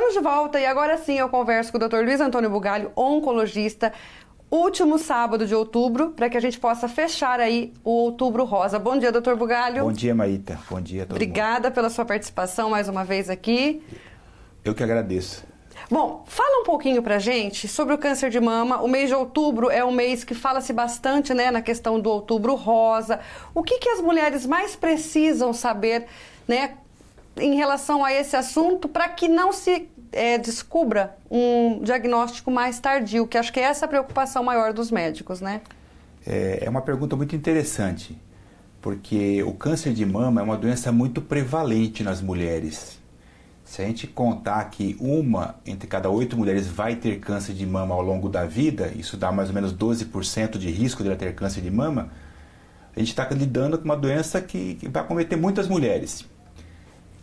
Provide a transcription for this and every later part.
Estamos de volta e agora sim eu converso com o Dr. Luiz Antônio Bugalho, oncologista, último sábado de outubro, para que a gente possa fechar aí o Outubro Rosa. Bom dia, doutor Bugalho. Bom dia, Maíta. Bom dia a todos. Obrigada mundo. pela sua participação mais uma vez aqui. Eu que agradeço. Bom, fala um pouquinho pra gente sobre o câncer de mama. O mês de outubro é um mês que fala-se bastante, né, na questão do outubro rosa. O que, que as mulheres mais precisam saber, né, em relação a esse assunto para que não se é, descubra um diagnóstico mais tardio, que acho que é essa a preocupação maior dos médicos, né? É, é, uma pergunta muito interessante, porque o câncer de mama é uma doença muito prevalente nas mulheres. Se a gente contar que uma entre cada oito mulheres vai ter câncer de mama ao longo da vida, isso dá mais ou menos 12% de risco de ela ter câncer de mama, a gente está lidando com uma doença que, que vai cometer muitas mulheres.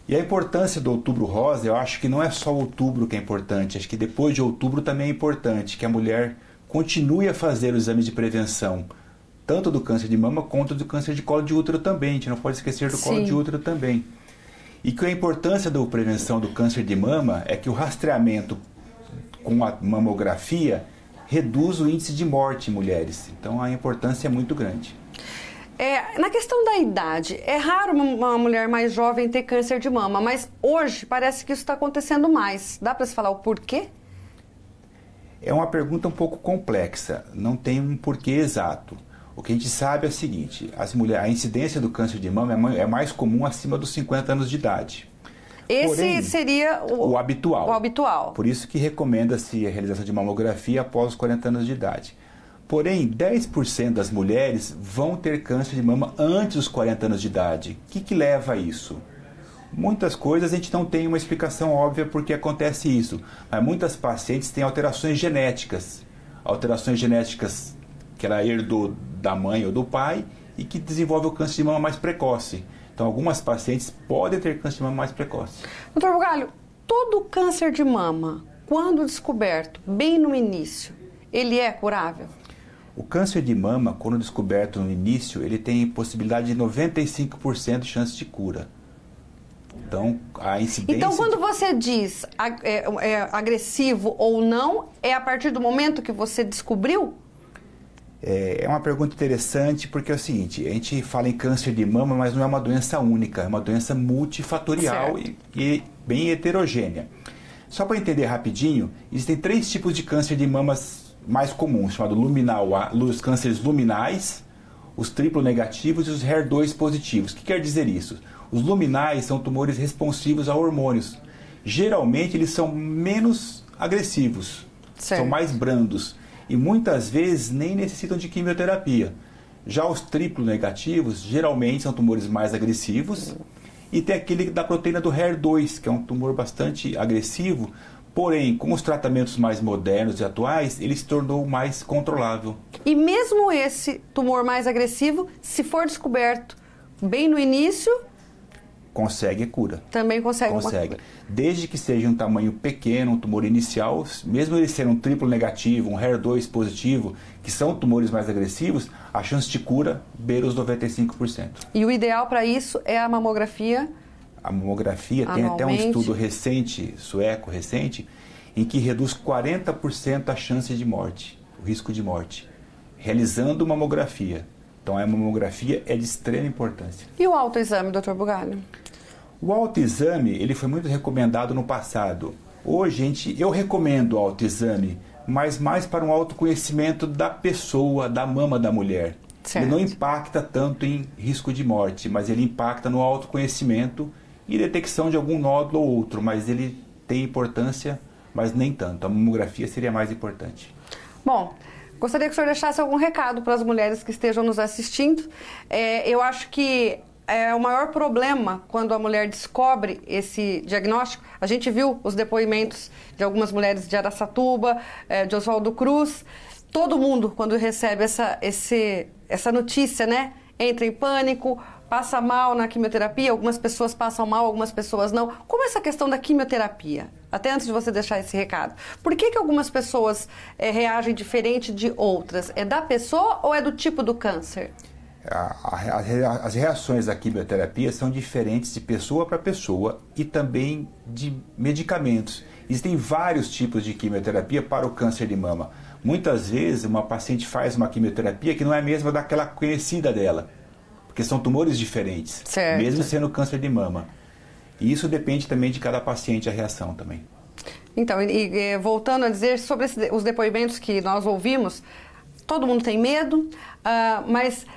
E a importância do Outubro Rosa, eu acho que não é só outubro que é importante, acho que depois de outubro também é importante que a mulher continue a fazer o exame de prevenção, tanto do câncer de mama quanto do câncer de colo de útero também. A gente não pode esquecer do Sim. colo de útero também. E que a importância da prevenção do câncer de mama é que o rastreamento com a mamografia reduz o índice de morte em mulheres. Então a importância é muito grande. É, na questão da idade, é raro uma mulher mais jovem ter câncer de mama, mas hoje parece que isso está acontecendo mais. Dá para se falar o porquê? É uma pergunta um pouco complexa, não tem um porquê exato. O que a gente sabe é o seguinte: as mulheres, a incidência do câncer de mama é, é mais comum acima dos 50 anos de idade. Esse Porém, seria o, o, habitual. o habitual. Por isso que recomenda-se a realização de mamografia após os 40 anos de idade. Porém, 10% das mulheres vão ter câncer de mama antes dos 40 anos de idade. O que, que leva a isso? Muitas coisas a gente não tem uma explicação óbvia porque acontece isso, mas muitas pacientes têm alterações genéticas, alterações genéticas que ela herdou da mãe ou do pai e que desenvolve o câncer de mama mais precoce. Então, algumas pacientes podem ter câncer de mama mais precoce. Doutor Bugalho, todo câncer de mama, quando descoberto, bem no início, ele é curável? O câncer de mama, quando descoberto no início, ele tem possibilidade de 95% de chance de cura. Então, a incidência... Então, quando você diz é, é agressivo ou não, é a partir do momento que você descobriu? É, é, uma pergunta interessante porque é o seguinte: a gente fala em câncer de mama, mas não é uma doença única, é uma doença multifatorial e, e, bem heterogênea. Só para entender rapidinho, existem três tipos de câncer de mamas mais comum, chamado luminal A, os cânceres luminais, os triplo negativos e os HER2 positivos. O que quer dizer isso? Os luminais são tumores responsivos a hormônios. Geralmente eles são menos agressivos, certo. são mais brandos e muitas vezes nem necessitam de quimioterapia. Já os triplo negativos geralmente são tumores mais agressivos e tem aquele da proteína do HER2, que é um tumor bastante agressivo, Porém, com os tratamentos mais modernos e atuais, ele se tornou mais controlável. E mesmo esse tumor mais agressivo, se for descoberto bem no início, consegue a cura. Também consegue. Consegue. Desde que seja um tamanho pequeno, um tumor inicial, mesmo ele ser um triplo negativo, um HER2 positivo, que são tumores mais agressivos, a chance de cura beira os 95%. E o ideal para isso é a mamografia a mamografia, tem até um estudo recente, sueco recente, em que reduz 40% a chance de morte, o risco de morte, realizando mamografia. Então a mamografia é de extrema importância. E o autoexame, doutor Bugalho? O autoexame, ele foi muito recomendado no passado. Hoje, gente, eu recomendo o autoexame, mas mais para um autoconhecimento da pessoa, da mama da mulher. Certo. Ele não impacta tanto em risco de morte, mas ele impacta no autoconhecimento e detecção de algum nódulo ou outro, mas ele tem importância, mas nem tanto. A mamografia seria mais importante. Bom, gostaria que o senhor deixasse algum recado para as mulheres que estejam nos assistindo. É, eu acho que é o maior problema quando a mulher descobre esse diagnóstico. A gente viu os depoimentos de algumas mulheres de Aracatuba, é, de Oswaldo Cruz. Todo mundo, quando recebe essa, esse, essa notícia, né, entra em pânico, passa mal na quimioterapia, algumas pessoas passam mal, algumas pessoas não. Como essa questão da quimioterapia? Até antes de você deixar esse recado. Por que, que algumas pessoas é, reagem diferente de outras? É da pessoa ou é do tipo do câncer? as reações da quimioterapia são diferentes de pessoa para pessoa e também de medicamentos. Existem vários tipos de quimioterapia para o câncer de mama. Muitas vezes uma paciente faz uma quimioterapia que não é a mesma daquela conhecida dela. Porque são tumores diferentes, certo. mesmo sendo câncer de mama. E isso depende também de cada paciente a reação também. Então, e, e eh, voltando a dizer sobre esse, os depoimentos que nós ouvimos, todo mundo tem medo, uh, mas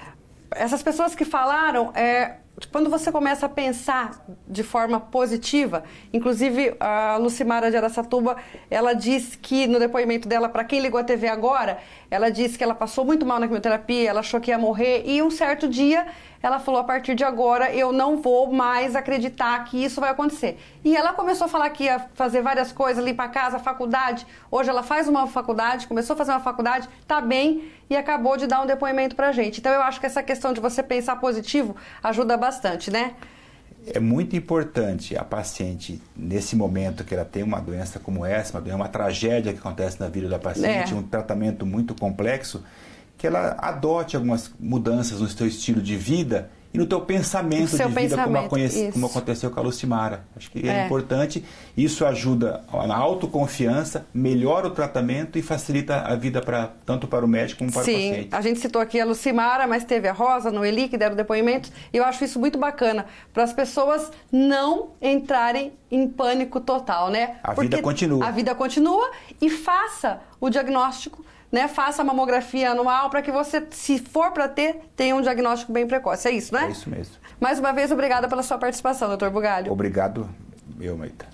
essas pessoas que falaram, é, quando você começa a pensar de forma positiva, inclusive a Lucimara de Aracatuba, ela diz que no depoimento dela, para quem ligou a TV agora, ela disse que ela passou muito mal na quimioterapia, ela achou que ia morrer e um certo dia ela falou: a partir de agora eu não vou mais acreditar que isso vai acontecer. E ela começou a falar que ia fazer várias coisas, limpar a casa, faculdade. Hoje ela faz uma faculdade, começou a fazer uma faculdade, tá bem e acabou de dar um depoimento pra gente. Então eu acho que essa questão de você pensar positivo ajuda bastante, né? É muito importante a paciente, nesse momento que ela tem uma doença como essa, uma, doença, uma tragédia que acontece na vida da paciente, é. um tratamento muito complexo, que ela adote algumas mudanças no seu estilo de vida e no teu pensamento de vida, pensamento, como, conhece, como, aconteceu com a Lucimara. Acho que é. é. importante, isso ajuda na autoconfiança, melhora o tratamento e facilita a vida pra, tanto para o médico como para Sim. o paciente. Sim, a gente citou aqui a Lucimara, mas teve a Rosa, a Noeli, que deram depoimentos, e eu acho isso muito bacana, para as pessoas não entrarem em pânico total, né? A Porque vida continua. A vida continua e faça o diagnóstico né, faça a mamografia anual para que você, se for para ter, tenha um diagnóstico bem precoce. É isso, né? É isso mesmo. Mais uma vez, obrigada pela sua participação, doutor Bugalho. Obrigado, meu Maita.